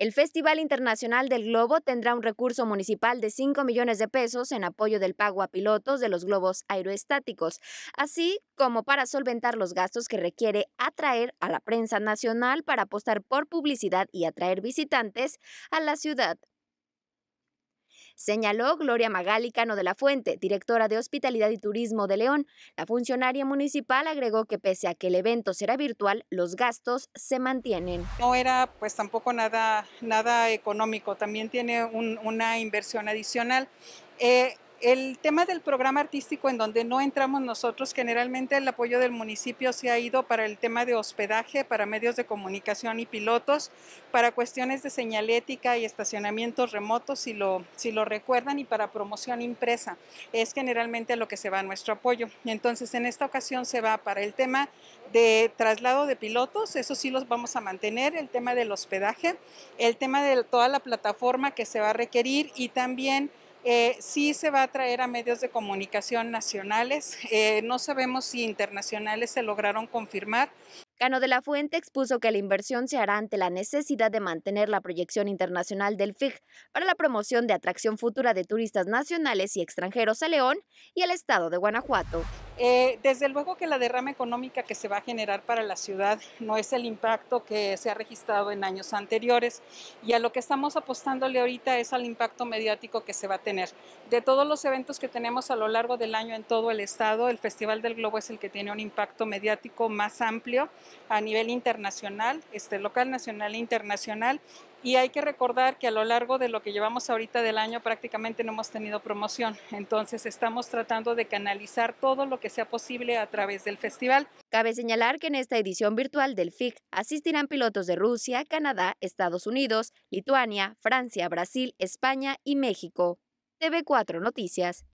El Festival Internacional del Globo tendrá un recurso municipal de 5 millones de pesos en apoyo del pago a pilotos de los globos aerostáticos, así como para solventar los gastos que requiere atraer a la prensa nacional para apostar por publicidad y atraer visitantes a la ciudad señaló Gloria Magali de la Fuente, directora de Hospitalidad y Turismo de León. La funcionaria municipal agregó que pese a que el evento será virtual, los gastos se mantienen. No era pues tampoco nada, nada económico, también tiene una inversión adicional. Eh, el tema del programa artístico en donde no entramos nosotros, generalmente el apoyo del municipio se ha ido para el tema de hospedaje, para medios de comunicación y pilotos, para cuestiones de señalética y estacionamientos remotos, si lo, si lo recuerdan, y para promoción impresa. Es generalmente lo que se va nuestro apoyo. Entonces, en esta ocasión se va para el tema de traslado de pilotos, eso sí los vamos a mantener, el tema del hospedaje, el tema de toda la plataforma que se va a requerir y también eh, sí se va a traer a medios de comunicación nacionales. Eh, no sabemos si internacionales se lograron confirmar. Cano de la Fuente expuso que la inversión se hará ante la necesidad de mantener la proyección internacional del FIG para la promoción de atracción futura de turistas nacionales y extranjeros a León y al estado de Guanajuato. Eh, desde luego que la derrama económica que se va a generar para la ciudad no es el impacto que se ha registrado en años anteriores y a lo que estamos apostándole ahorita es al impacto mediático que se va a tener. De todos los eventos que tenemos a lo largo del año en todo el estado, el Festival del Globo es el que tiene un impacto mediático más amplio a nivel internacional, este, local, nacional e internacional y hay que recordar que a lo largo de lo que llevamos ahorita del año prácticamente no hemos tenido promoción, entonces estamos tratando de canalizar todo lo que sea posible a través del festival. Cabe señalar que en esta edición virtual del FIC asistirán pilotos de Rusia, Canadá, Estados Unidos, Lituania, Francia, Brasil, España y México. TV4 Noticias.